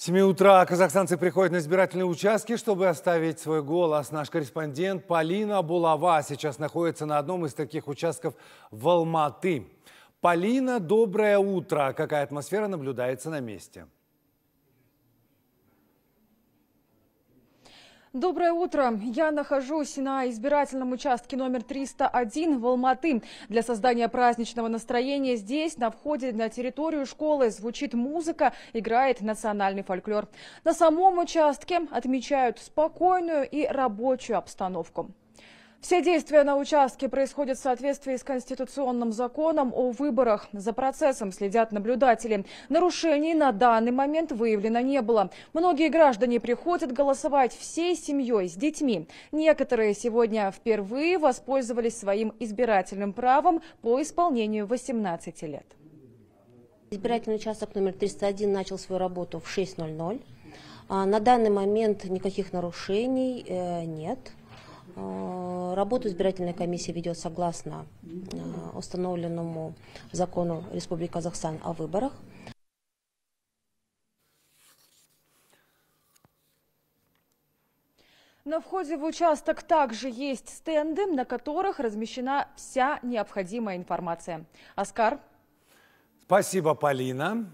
7 утра казахстанцы приходят на избирательные участки, чтобы оставить свой голос. Наш корреспондент Полина Булава сейчас находится на одном из таких участков в Алматы. Полина, доброе утро. Какая атмосфера наблюдается на месте? Доброе утро. Я нахожусь на избирательном участке номер 301 в Алматы. Для создания праздничного настроения здесь, на входе на территорию школы, звучит музыка, играет национальный фольклор. На самом участке отмечают спокойную и рабочую обстановку. Все действия на участке происходят в соответствии с конституционным законом о выборах. За процессом следят наблюдатели. Нарушений на данный момент выявлено не было. Многие граждане приходят голосовать всей семьей, с детьми. Некоторые сегодня впервые воспользовались своим избирательным правом по исполнению 18 лет. Избирательный участок номер 301 начал свою работу в 6.00. А, на данный момент никаких нарушений э, нет. Э, работу избирательной комиссии ведет согласно э, установленному закону Республики Казахстан о выборах. На входе в участок также есть стенды, на которых размещена вся необходимая информация. Оскар. Спасибо, Полина.